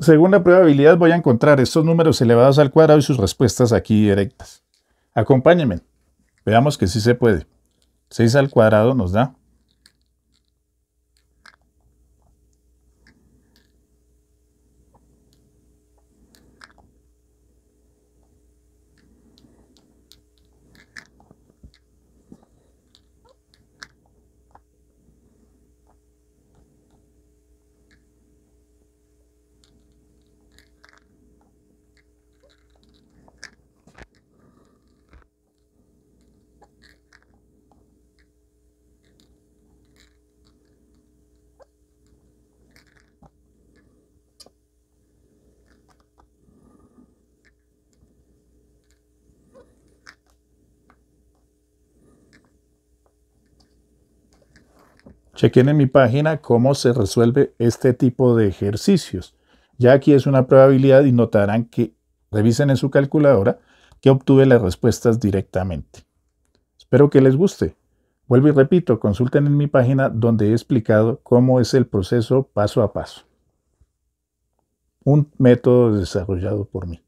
Según la probabilidad voy a encontrar estos números elevados al cuadrado y sus respuestas aquí directas. Acompáñenme. Veamos que sí se puede. 6 al cuadrado nos da Chequen en mi página cómo se resuelve este tipo de ejercicios. Ya aquí es una probabilidad y notarán que revisen en su calculadora que obtuve las respuestas directamente. Espero que les guste. Vuelvo y repito, consulten en mi página donde he explicado cómo es el proceso paso a paso. Un método desarrollado por mí.